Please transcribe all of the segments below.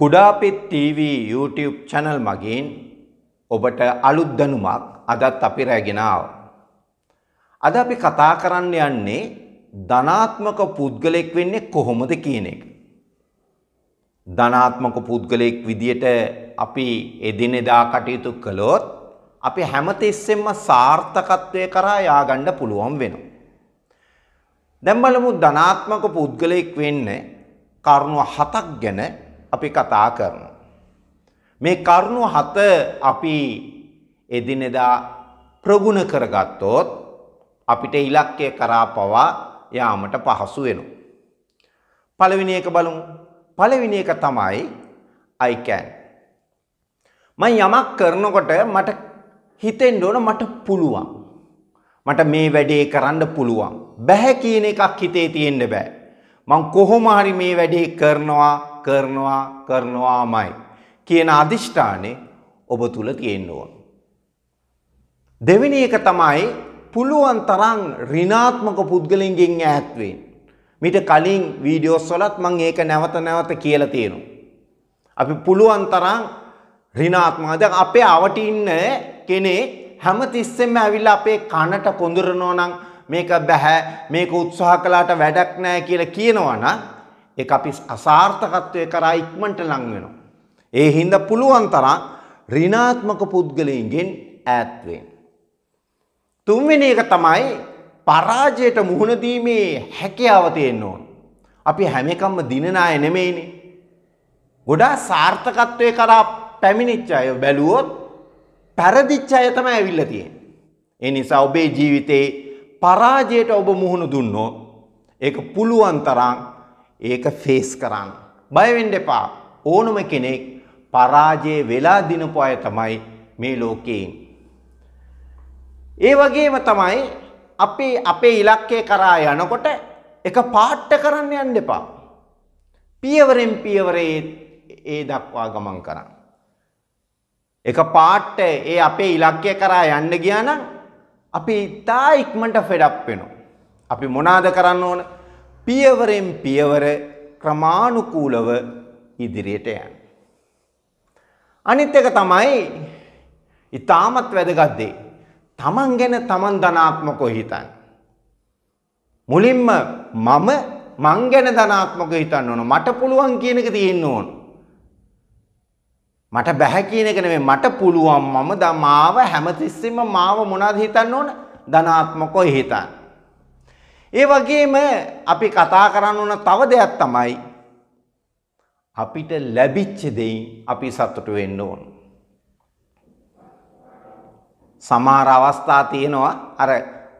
කුඩාපිත් TV YouTube channel මගින් ඔබට අලුත් දැනුමක් අදත් අපි රැගෙන අද අපි කතා කරන්න යන්නේ ධනාත්මක පුද්ගලෙක් වෙන්නේ කොහොමද කියන එක. ධනාත්මක පුද්ගලයෙක් විදියට අපි එදිනෙදා කටයුතු කළොත් අපි හැමතිස්සෙම සාර්ථකත්වය කරා ය아가න්න පුළුවන් වෙනවා. දැන් බලමු ධනාත්මක පුද්ගලයෙක් වෙන්න කරුණු හතක් ගැන අපි කතා කරමු. මේ කරුණු හත අපි එදිනෙදා ප්‍රගුණ කරගත්තොත් අපිට ඉලක්කය කරා පවා යාමට පහසු වෙනවා. පළවෙනි එක බලමු. පළවෙනි එක තමයි I can. මම යමක් කරනකොට මට හිතෙන්න ඕන මට පුළුවන්. මට මේ වැඩේ කරන්න පුළුවන්. බෑ කියන එකක් හිතේ තියෙන්න බෑ. මං කොහොම හරි මේ වැඩේ කරනවා කරනවා කරනවාමයි කියන අදිෂ්ඨානේ ඔබ තුල තියෙන්න ඕන. දෙවෙනි එක තමයි පුළුවන් තරම් ඍණාත්මක පුද්ගලයන්ගෙන් ඈත් වෙන්න. මීට කලින් වීඩියෝස් වලත් මම ඒක නැවත නැවත කියලා තියෙනවා. අපි පුළුවන් තරම් ඍණාත්මක දැන් අපේ අවට ඉන්න කෙනෙක් හැමතිස්සෙම ඇවිල්ලා අපේ කනට කොඳුරනවා නම් මේක බෑ මේක උත්සාහ කළාට වැඩක් නෑ කියලා කියනවනම් ඒක අපි අසාර්ථකත්වයේ කරා ඉක්මනට ලං වෙනවා. ඒ හින්දා පුළුවන් තරම් ඍණාත්මක පුද්ගලයන්ගෙන් ඈත් වෙන්න. තුන්වෙනි එක තමයි පරාජයට මුහුණ දීමේ හැකියාව තියෙන්න ඕන. අපි හැම එකක්ම දිනන අය නෙමෙයිනේ. ගොඩාක් සාර්ථකත්වයේ කරා පැමිණිච්ච අය බැලුවොත් පරදිච්ච අය තමයි ඇවිල්ලා තියෙන්නේ. ඒ නිසා ඔබේ ජීවිතේ පරාජයට ඔබ මුහුණු දුන්නෝ ඒක පුළුවන් තරම් ඒක ෆේස් කරන්න. බයවෙන්ඩ එපා ඕනම කෙනෙක් පරාජය වෙලා දිනපු අය තමයි මේ ලෝකයෙන්. ඒ වගේම තමයි අපේ අපේ ඉලක්කය කරා යනකොට එක පාට්ට කරන්න යන්න එපා. පියවරෙන් පියවරේ ඒ දක්වා ගමන් කරන්න. එක පාට්ට ඒ අපේ ඉලක්කය කරා යන්න ගියානම් අපි ඉතා ඉක්මට ෆෙඩක් වෙනවා. අපි මොනාද කරන්න ඕන පියවරෙන් පියවර ක්‍රමානුකූලව ඉදිරියට යන්න. අනිත් එක තමයි ඉතාමත් වැදගත් දේ. තමන් ගැන තමන් ධනාත්මකව හිතන්න. මුලින්ම මම මං ගැන ධනාත්මකව හිතන්න ඕන. මට පුළුවන් කියන එක තියෙන්න ඕන. මට බැහැ කියන එක නෙමෙයි මට පුළුවන් මම දමාව හැමතිස්සෙම මාව මොනවද හිතන්න ඕන? ධනාත්මකව හිතන්න. ඒ වගේම අපි කතා කරන්න ඕන තව දෙයක් තමයි අපිට ලැබිච්ච දෙයින් අපි සතුටු වෙන්න ඕන. සමහර අවස්ථා තියෙනවා අර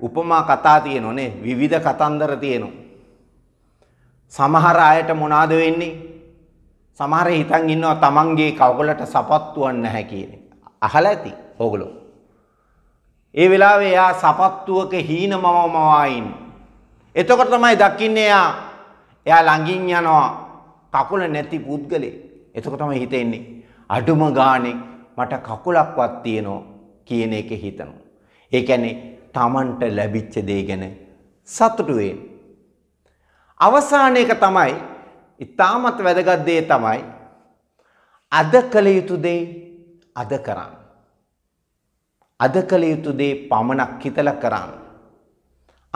උපමා කතා තියෙනෝනේ විවිධ කතන්දර තියෙනවා. සමහර අයට මොනවාද වෙන්නේ? සමහර හිතන් ඉන්නවා තමන්ගේ කකුලට සපත්තුවක් නැහැ කියන එක. අහලා ඇති ඕගොල්ලෝ. ඒ වෙලාවේ එයා සපත්තුවක හීනමමමවා ඉන්නේ. එතකොට තමයි දකින්නේ එයා එයා ළඟින් යනවා කකුල නැති පුද්ගලෙ. එතකොට තමයි හිතෙන්නේ අඩුම ගානේ මට කකුලක්වත් තියෙනවා කියන එක හිතනවා. ඒ කියන්නේ Tamanට ලැබිච්ච දේ ගැන සතුටු වෙන. අවසාන එක තමයි ඉතාමත් වැදගත් දේ තමයි අද කළ යුතු දේ අද කරන්න. අද කළ යුතු දේ පමණක් හිතලා කරන්න.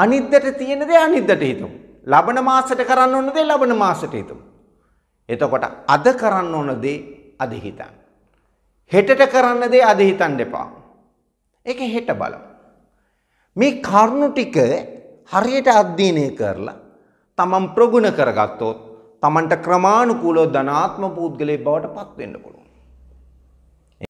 අනිද්දට තියෙන දේ අනිද්දට හිතමු. ලබන මාසෙට කරන්න ඕන දේ ලබන මාසෙට හිතමු. එතකොට අද කරන්න ඕන දේ අද හිතන්න. හෙටට කරන්න දේ අද හිතන්න එපා. ඒක හෙට බලමු. මේ කරුණු ටික හරියට අධ්‍යයනය කරලා තමන් ප්‍රගුණ කරගත්තොත් Tamanට ක්‍රමානුකූලව ධනාත්ම පුද්ගලයෙක් බවට පත් වෙන්න පුළුවන්.